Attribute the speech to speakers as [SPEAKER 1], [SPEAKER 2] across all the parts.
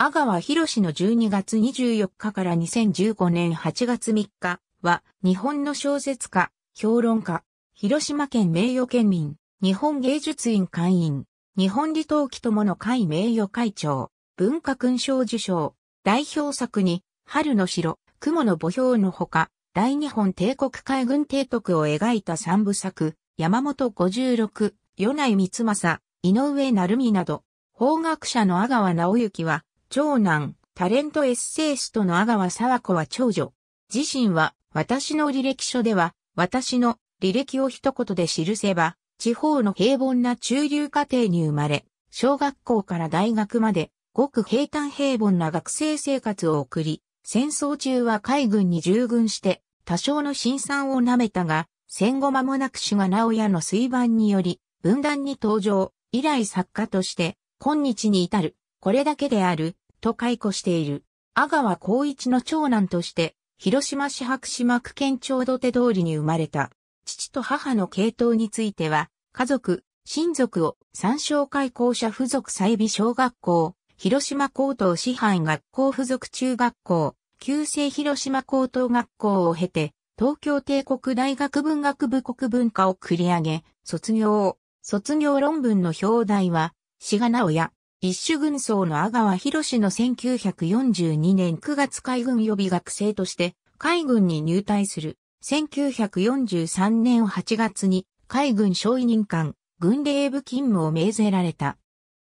[SPEAKER 1] 阿川博の12月24日から2015年8月3日は、日本の小説家、評論家、広島県名誉県民、日本芸術院会員、日本李登輝友の会名誉会長、文化勲章受賞、代表作に、春の城、雲の墓標のほか、大日本帝国海軍提督を描いた三部作、山本五十六、米内光政、井上成美など、法学者の阿川直之は、長男、タレントエッセイストの阿川沢子は長女。自身は、私の履歴書では、私の履歴を一言で記せば、地方の平凡な中流家庭に生まれ、小学校から大学まで、ごく平坦平凡な学生生活を送り、戦争中は海軍に従軍して、多少の辛酸を舐めたが、戦後間もなく志賀直哉の水盤により、分断に登場、以来作家として、今日に至る、これだけである、と解雇している。阿川光一の長男として、広島市白島区県庁土手通りに生まれた。父と母の系統については、家族、親族を参照会校舎付属済美小学校、広島高等師範学校付属中学校、旧制広島高等学校を経て、東京帝国大学文学部国文化を繰り上げ、卒業を、卒業論文の表題は、志賀直也、一種軍曹の阿川博の1942年9月海軍予備学生として海軍に入隊する。1943年8月に海軍小委任官、軍令部勤務を命ぜられた。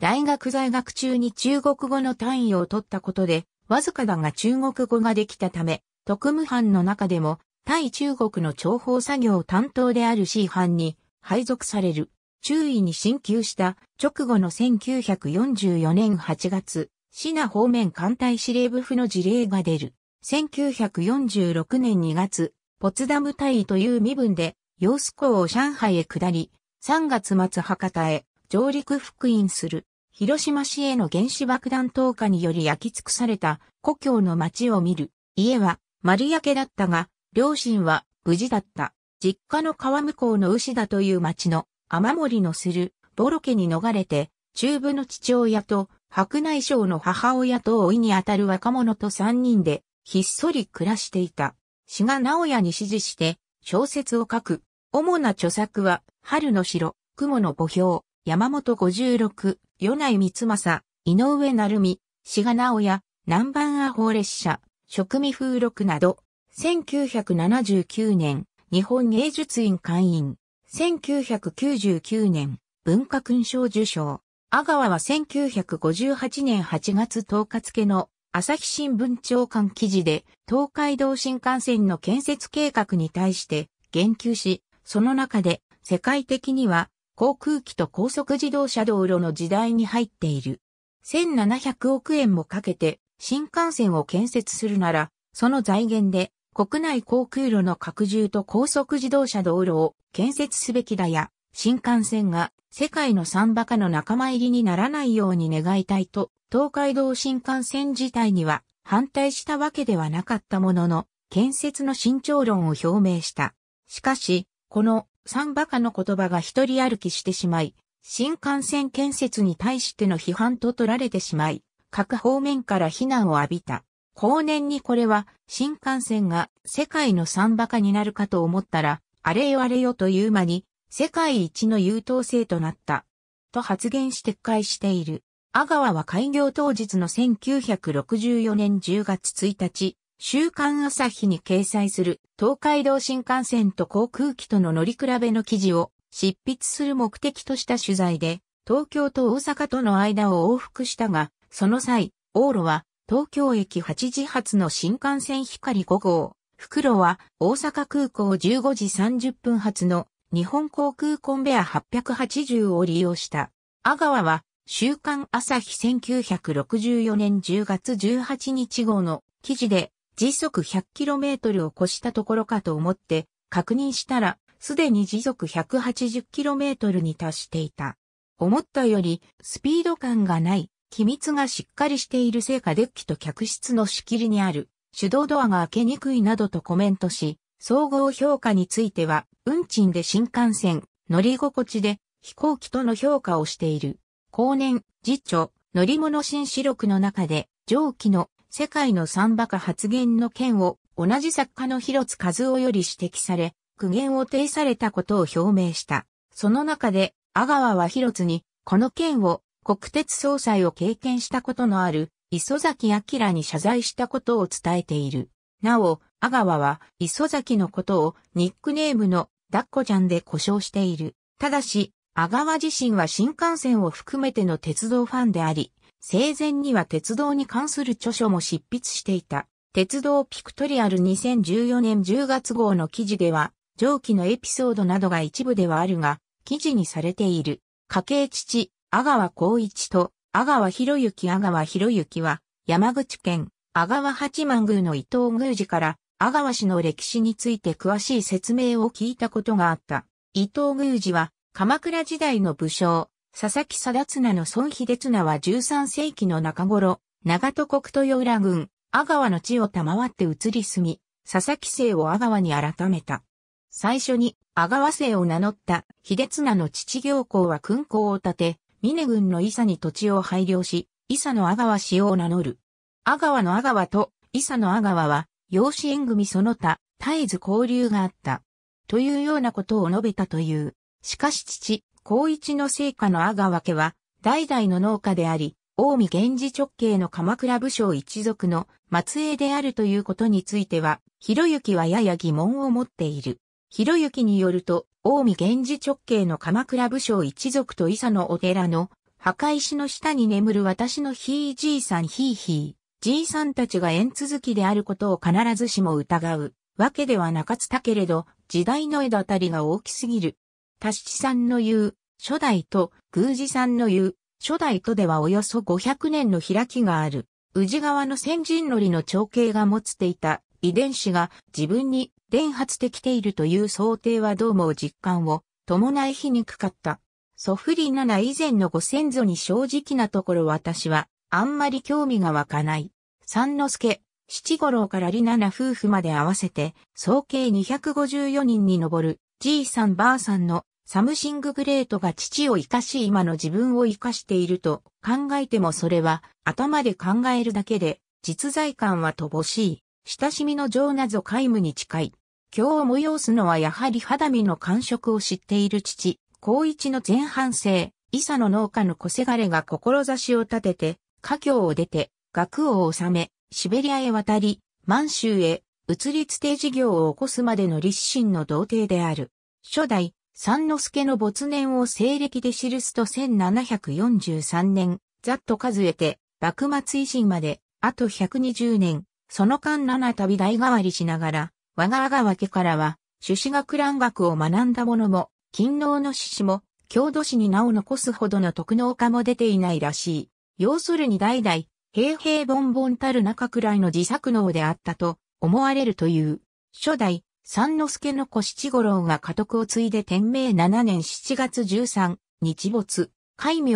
[SPEAKER 1] 大学在学中に中国語の単位を取ったことで、わずかだが中国語ができたため、特務班の中でも、対中国の諜報作業担当である C 班に配属される。注意に進級した直後の1944年8月、シナ方面艦隊司令部府の事例が出る。1946年2月、ポツダム隊という身分で、揚子港を上海へ下り、3月末博多へ上陸復員する。広島市への原子爆弾投下により焼き尽くされた故郷の町を見る。家は丸焼けだったが、両親は無事だった。実家の川向こうの牛田という町の雨漏りのするボロ家に逃れて、中部の父親と白内障の母親と老いにあたる若者と三人で、ひっそり暮らしていた。志賀直也に指示して、小説を書く。主な著作は、春の城、雲の墓標、山本五十六、米内光政、井上成美、志賀直也、南蛮アホ列車、食味風録など、1979年、日本芸術院会員、1999年、文化勲章受章。阿川は1958年8月10日付の朝日新聞長官記事で東海道新幹線の建設計画に対して言及し、その中で世界的には航空機と高速自動車道路の時代に入っている。1700億円もかけて新幹線を建設するなら、その財源で国内航空路の拡充と高速自動車道路を建設すべきだや、新幹線が世界のサンバの仲間入りにならないように願いたいと、東海道新幹線自体には反対したわけではなかったものの、建設の慎重論を表明した。しかし、このサンバの言葉が一人歩きしてしまい、新幹線建設に対しての批判と取られてしまい、各方面から非難を浴びた。後年にこれは新幹線が世界のサンバになるかと思ったら、あれよあれよという間に世界一の優等生となった。と発言し撤回している。阿川は開業当日の1964年10月1日、週刊朝日に掲載する東海道新幹線と航空機との乗り比べの記事を執筆する目的とした取材で、東京と大阪との間を往復したが、その際、往路は東京駅8時発の新幹線光5号、袋は大阪空港15時30分発の日本航空コンベア880を利用した。阿川は、週刊朝日1964年10月18日号の記事で、時速 100km を越したところかと思って、確認したら、すでに時速 180km に達していた。思ったより、スピード感がない、機密がしっかりしているせいかデッキと客室の仕切りにある、手動ドアが開けにくいなどとコメントし、総合評価については、運賃で新幹線、乗り心地で飛行機との評価をしている。後年、次著、乗り物新四録の中で、上記の世界の三馬鹿発言の件を同じ作家の広津和夫より指摘され、苦言を呈されたことを表明した。その中で、阿川は広津に、この件を国鉄総裁を経験したことのある磯崎明に謝罪したことを伝えている。なお、阿川は磯崎のことをニックネームのダッコちゃんで呼称している。ただし、阿川自身は新幹線を含めての鉄道ファンであり、生前には鉄道に関する著書も執筆していた。鉄道ピクトリアル2014年10月号の記事では、上記のエピソードなどが一部ではあるが、記事にされている。家系父、阿川光一と、阿川博之阿川博之は、山口県、阿川八幡宮の伊藤宮寺から、阿川氏の歴史について詳しい説明を聞いたことがあった。伊藤宮司は、鎌倉時代の武将、佐々木貞綱の孫秀綱は13世紀の中頃、長戸国豊浦郡、阿川の地を賜って移り住み、佐々木姓を阿川に改めた。最初に阿川姓を名乗った秀綱の父行公は勲功を立て、峰軍の伊佐に土地を配慮し、伊佐の阿川氏を名乗る。阿川の阿川と伊佐の阿川は、養子縁組その他、絶えず交流があった。というようなことを述べたという。しかし父、高一の成果の阿川家は、代々の農家であり、近江源氏直系の鎌倉武将一族の末裔であるということについては、広行はやや疑問を持っている。広行によると、近江源氏直系の鎌倉武将一族と伊佐のお寺の、墓石の下に眠る私のひいじいさんひいひい。じいさんたちが縁続きであることを必ずしも疑うわけではなかったけれど、時代の枝たりが大きすぎる。タシさんの言う、初代と、宮司さんの言う、初代とではおよそ500年の開きがある。宇治川の先人のりの長兄が持っていた遺伝子が自分に伝発できているという想定はどうも実感を伴いひにくかった。ソフリナナ以前のご先祖に正直なところ私はあんまり興味が湧かない。三之助、七五郎からナナ夫婦まで合わせて、総計254人に上る、じいさんばあさんのサムシンググレートが父を生かし今の自分を生かしていると考えてもそれは頭で考えるだけで実在感は乏しい。親しみの情なぞ皆無に近い。今日を催すのはやはり肌身の感触を知っている父、高一の前半生、伊佐の農家の小せがれが志を立てて、家境を出て、学を収め、シベリアへ渡り、満州へ移りつて事業を起こすまでの立身の童貞である。初代、三之助の没年を西暦で記すと1743年、ざっと数えて、幕末維新まで、あと120年、その間七度代替わりしながら、我我が川家からは、朱子学蘭学を学んだ者も、勤労の志士も、郷土史に名を残すほどの徳能家も出ていないらしい。要するに代々、平平凡凡たる中くらいの自作能であったと思われるという、初代、三之助の子七五郎が家督を継いで天明七年七月十三、日没、海名、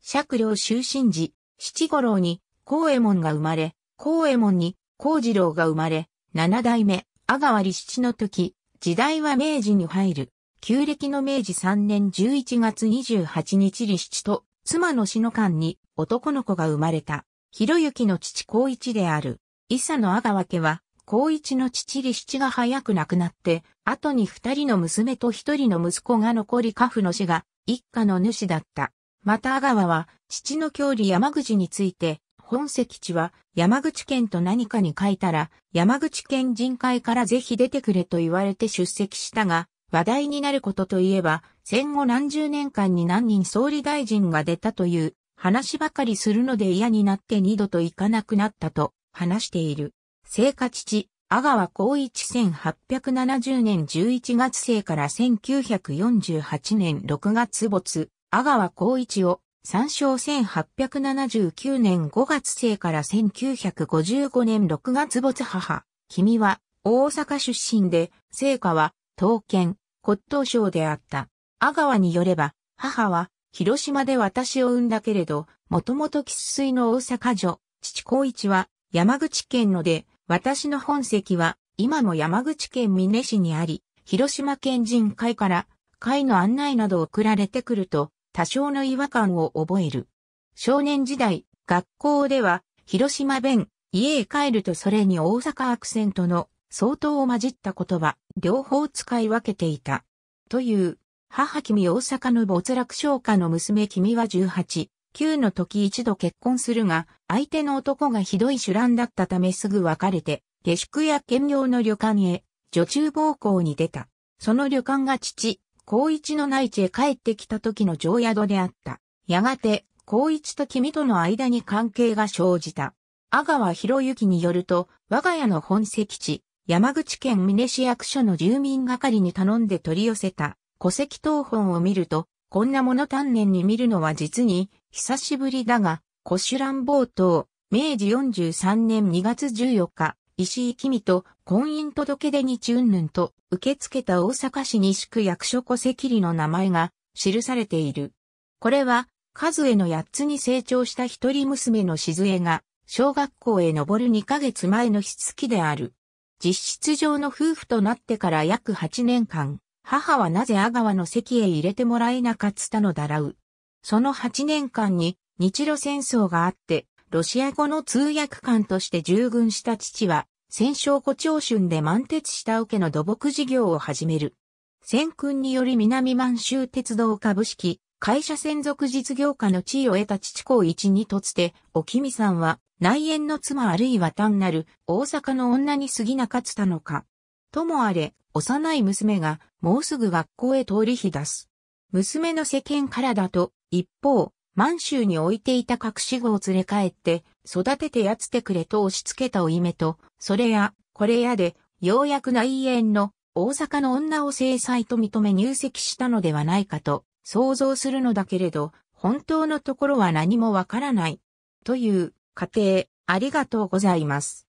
[SPEAKER 1] 釈領終身時、七五郎に、高右衛門が生まれ、高右衛門に、高次郎が生まれ、七代目、阿川利七の時、時代は明治に入る。旧暦の明治三年十一月二十八日利七と、妻の死の間に男の子が生まれた。ひろゆきの父孝一である。伊佐の阿川家は、孝一の父利七が早く亡くなって、後に二人の娘と一人の息子が残り家父の死が、一家の主だった。また阿川は、父の郷里山口について、本籍地は山口県と何かに書いたら、山口県人会からぜひ出てくれと言われて出席したが、話題になることといえば、戦後何十年間に何人総理大臣が出たという話ばかりするので嫌になって二度と行かなくなったと話している。聖火父、阿川光一1870年11月生から1948年6月没、阿川光一を参照1879年5月生から1955年6月没母。君は大阪出身で、聖火は、刀剣、骨董商であった。阿川によれば、母は、広島で私を産んだけれど、もともと喫水の大阪女、父孝一は、山口県ので、私の本籍は、今も山口県美祢市にあり、広島県人会から、会の案内などを送られてくると、多少の違和感を覚える。少年時代、学校では、広島弁、家へ帰るとそれに大阪アクセントの相当を混じった言葉、両方使い分けていた。という、母君大阪の没落商家の娘君は18、9の時一度結婚するが、相手の男がひどい手乱だったためすぐ別れて、下宿や兼業の旅館へ、女中暴行に出た。その旅館が父、高一の内地へ帰ってきた時の上宿であった。やがて、高一と君との間に関係が生じた。阿川博之によると、我が家の本籍地、山口県美祢市役所の住民係に頼んで取り寄せた戸籍謄本を見ると、こんなもの丹念に見るのは実に久しぶりだが、コシュラン冒頭、明治43年2月14日、石井君と婚姻届出にちゅんぬんと受け付けた大阪市西区役所戸籍理の名前が記されている。これは、数への8つに成長した一人娘の静江が、小学校へ登る2ヶ月前の日付である。実質上の夫婦となってから約8年間、母はなぜ阿川の席へ入れてもらえなかったのだらう。その8年間に日露戦争があって、ロシア語の通訳官として従軍した父は、戦勝古長春で満鉄した受けの土木事業を始める。戦訓により南満州鉄道株式、会社専属実業家の地位を得た父公一にとつて、おきみさんは、内縁の妻あるいは単なる大阪の女に過ぎなかったのか。ともあれ、幼い娘がもうすぐ学校へ通り日出す。娘の世間からだと、一方、満州に置いていた隠し子を連れ帰って、育ててやつてくれと押し付けたおいめと、それや、これやで、ようやく内縁の大阪の女を制裁と認め入籍したのではないかと想像するのだけれど、本当のところは何もわからない。という。家庭、ありがとうございます。